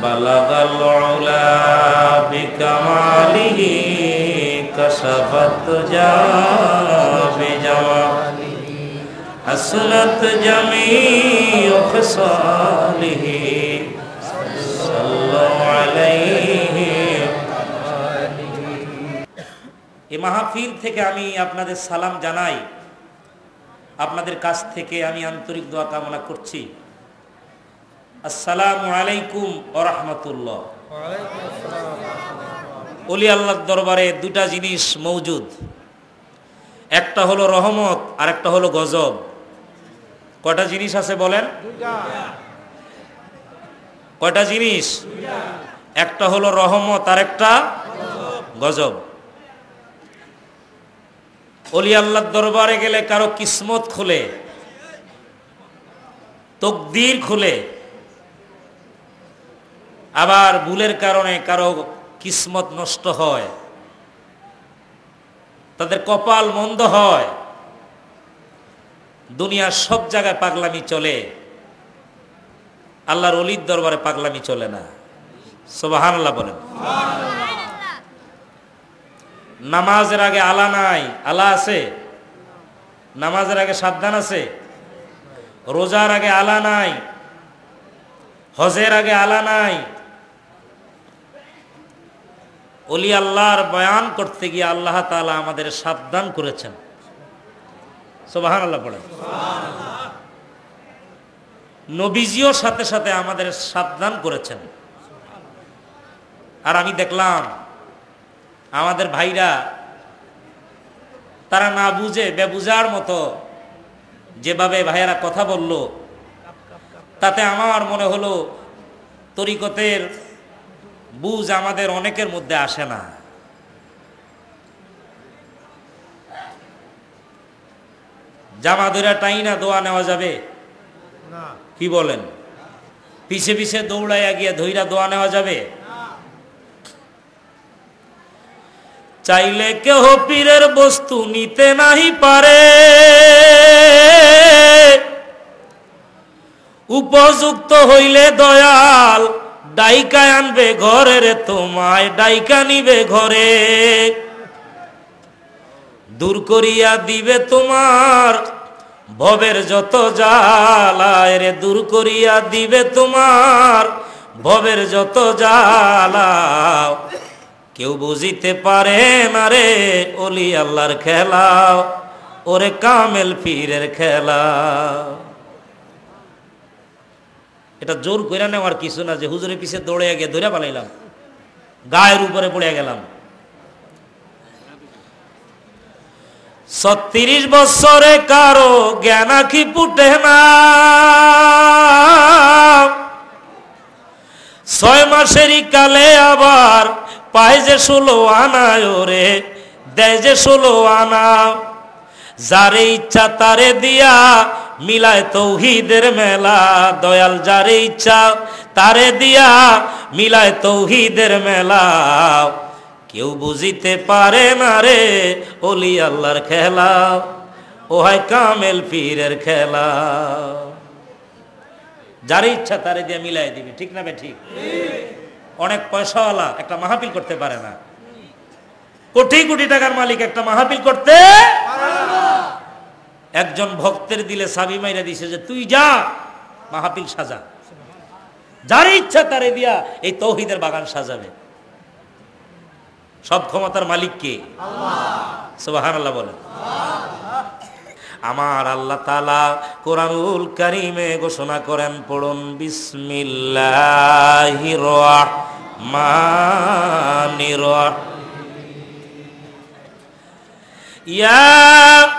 بلغ العلا بكماله كشف الدجى بجماله حسنت جميع خصاله صلوا عليه এ মাহফিল থেকে আমি আপনাদের সালাম জানাই আপনাদের কাছ থেকে আমি আন্তরিক দোয়া কামনা করছি আসসালামু আলাইকুম ওরহমতুল্লাহ অলি আল্লাহর দরবারে দুটা জিনিস মৌজুদ একটা হলো রহমত আর একটা হলো গজব কটা জিনিস আছে বলেন কটা জিনিস একটা হলো রহমত আর একটা গজব অলি আল্লাহর দরবারে গেলে কারো কিসমত খুলে তকদির খুলে আবার ভুলের কারণে কারো কিসমত নষ্ট হয় তাদের কপাল মন্দ হয় দুনিয়ার সব জায়গায় পাগলামি চলে আল্লাহর অলির দরবারে পাগলামি চলে না সোবাহান আল্লাহ বলেন নামাজের আগে আলা নাই আলা আছে নামাজের আগে সাবধান আছে রোজার আগে আলা নাই হজের আগে আলা নাই অলি আল্লাহর বয়ান করতে গিয়ে আল্লাহ তালা আমাদের সাবধান করেছেন সোবাহান আল্লাহ পড়েন নবীজিও সাথে সাথে আমাদের সাবধান করেছেন আর আমি দেখলাম আমাদের ভাইরা তারা না বুঝে বেবুজার মতো যেভাবে ভাইয়েরা কথা বলল তাতে আমার মনে হলো তরিকতের বুঝ আমাদের অনেকের মধ্যে আসে না জামা ধরে টাইনা দোয়া নেওয়া যাবে কি বলেন পিছে পিছে দৌড়াইয়া গিয়ে ধৈরা দোয়া নেওয়া যাবে চাইলে কেহ পীরের বস্তু নিতে নাহি পারে উপযুক্ত হইলে দয়াল ডাইকা আনবে ঘরে রে তোমায় ডাইকা নিবে ঘরে দূর করিয়া দিবে তোমার ভবের যত জালায় রে দূর করিয়া দিবে তোমার ভবের যত জালা কেউ বুঝিতে পারে না রে অলি আল্লাহর খেলা ওরে কামেল পীরের খেলা এটা জোর করে নেওয়ার কিছু না যে হুজুরের পিছিয়ে দৌড়ে গিয়ে ধরে পালাইলাম গায়ের উপরে পড়ে গেলাম ছত্রিশ বছরে কারো জ্ঞানাখি পুটে না ছয় মাসেরই কালে আবার পায় যে ষোলো আনায় ওরে দেয় যে ষোলো আনা যারে ইচ্ছা তারে দিয়া মিলায় তৌহিদের মেলা দয়াল যার ইচ্ছা তারে দিয়া মিলায় তৌহিদের মেলা কেউ বুঝিতে পারে না রে অলি আল্লাহর খেলা হয় কামেল পীরের খেলা যার ইচ্ছা তারে দিয়ে মিলাই দিবে ঠিক না বে ঠিক অনেক পয়সাওয়ালা একটা মাহাপিল করতে পারে না কোটি কোটি টাকার মালিক একটা মাহাপিল করতে একজন ভক্তের দিলে সাবি মাইরা দিছে যে তুই যা মাহাপিল সাজা যার ইচ্ছা তারে দিয়া এই তৌহিদের বাগান সাজাবে সব ক্ষমতার মালিক কে সুবাহান আল্লাহ বলেন আমার আল্লাহ তালা কোরআনুল কারিমে ঘোষণা করেন পড়ুন বিসমিল্লাহ মা ইয়া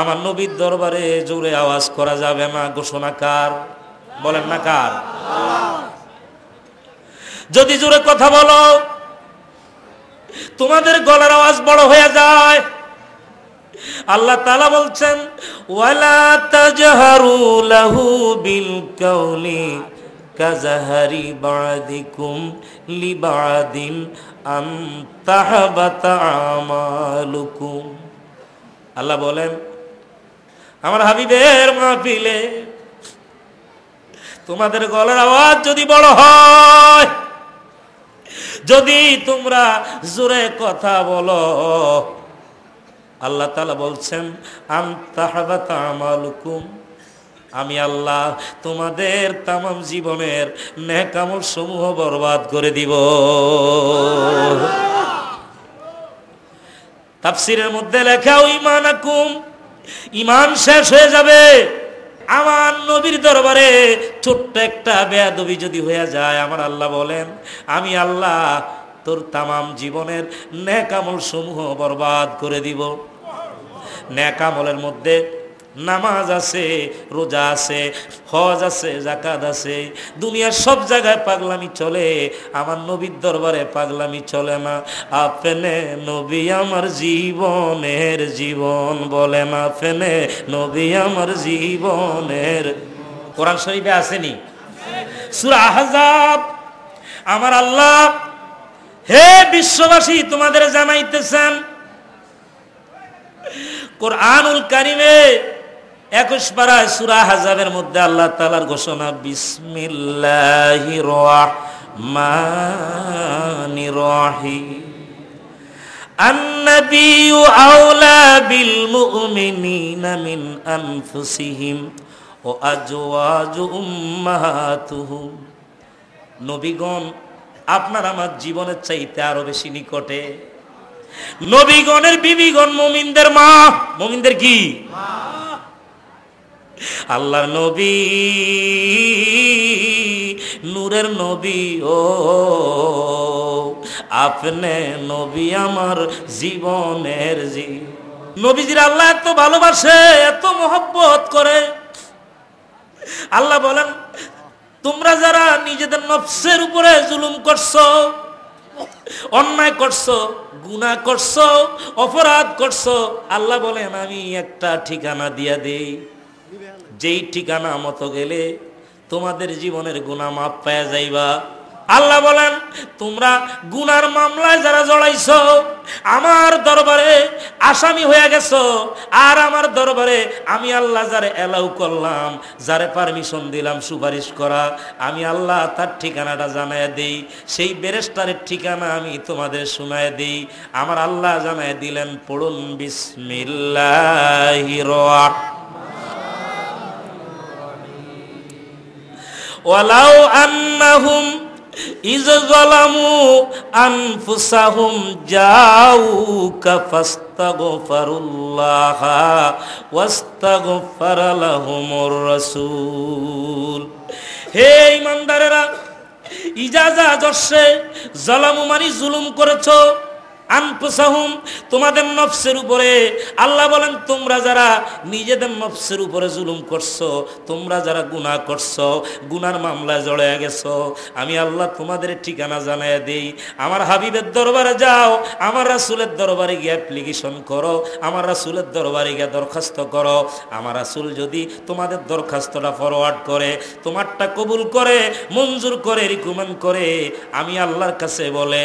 আমার নবীর দরবারে জোরে আওয়াজ করা যাবে না ঘোষণা কার বলেন না কার যদি জোরে কথা বলো তোমাদের গলার আওয়াজ বড় হয়ে যায় আল্লাহ তালা বলছেন ওয়ালা তাজহারু লাহু বিল কাউলি কাজাহারি বাদিকুম লিবাদিন আম আমালুকুম আল্লাহ বলেন আমার হাবিবের মাহফিলে তোমাদের গলার আওয়াজ যদি বড় হয় যদি তোমরা জোরে কথা বলো আল্লাহ তালা বলছেন আম আমি আল্লাহ তোমাদের তামাম জীবনের ন্যাকামল সমূহ বরবাদ করে দিব তাফসিরের মধ্যে লেখা মানাকুম ইমান শেষ হয়ে যাবে আমার নবীর দরবারে ছোট্ট একটা বেয়াদবি যদি হয়ে যায় আমার আল্লাহ বলেন আমি আল্লাহ তোর তামাম জীবনের ন্যাকামল সমূহ বরবাদ করে দিব ন্যাকামলের মধ্যে নামাজ আছে রোজা আছে হজ আছে জাকাত আছে দুনিয়ার সব জায়গায় পাগলামি চলে আমার নবীর দরবারে পাগলামি চলে না আপনে নবী আমার জীবনের জীবন বলে না ফেনে নবী আমার জীবনের কোরআন শরীফে আসেনি সুরাহাজাব আমার আল্লাহ হে বিশ্ববাসী তোমাদের জানাইতেছেন কোরআনুল কারিমে একুশ পাড়ায় সুরা হাজাবের মধ্যে আল্লাহ তালার ঘোষণা বিসমিল্লাহি রহি النبي أولى بالمؤمنين من أنفسهم وأزواج أمهاتهم নবীগণ আপনার আমার জীবনের চাইতে আরো বেশি নিকটে নবীগণের বিবিগণ মুমিনদের মা মুমিনদের কি আল্লাহ নবী নূরের নবী ও আপনি নবী আমার জীবনের জি নবীজির আল্লাহ এত ভালোবাসে এত মহব্বত করে আল্লাহ বলেন তোমরা যারা নিজেদের নফসের উপরে জুলুম করছো অন্যায় করছো গুণা করছো অপরাধ করছো আল্লাহ বলেন আমি একটা ঠিকানা দিয়া দিই যেই ঠিকানা মতো গেলে তোমাদের জীবনের গুণা মাপ পায়া যাইবা আল্লাহ বলেন তোমরা গুনার মামলায় যারা জড়াইছ আমার দরবারে আসামি হয়ে গেছ আর আমার দরবারে আমি আল্লাহ যারে এলাউ করলাম যারে পারমিশন দিলাম সুপারিশ করা আমি আল্লাহ তার ঠিকানাটা জানায় দিই সেই বেরেস্টারের ঠিকানা আমি তোমাদের শোনায় দিই আমার আল্লাহ জানায় দিলেন পড়ুন বিসমিল্লাহ ওয়ালাউ আন্নাহুম ইজ জালামু আনফুসাহুম জাউকা ফাস্তাগফিরুল্লাহ ওয়াস্তাগফার লাহুমুর রাসূল হে ইমানদারেরা ইজাজা দর্শে জালামু মানে জুলুম করেছো আনফুসাহুম তোমাদের নফসের উপরে আল্লাহ বলেন তোমরা যারা নিজেদের নফসের উপরে জুলুম করছো তোমরা যারা গুনাহ করছো গুনার মামলায় জড়ায় গেছো আমি আল্লাহ তোমাদের ঠিকানা জানাই দেই আমার হাবিবের দরবারে যাও আমার রাসুলের দরবারে গিয়ে অ্যাপ্লিকেশন করো আমার রাসুলের দরবারে গিয়ে দরখাস্ত করো আমার রাসুল যদি তোমাদের দরখাস্তটা ফরওয়ার্ড করে তোমারটা কবুল করে মঞ্জুর করে রিকমেন্ড করে আমি আল্লাহর কাছে বলে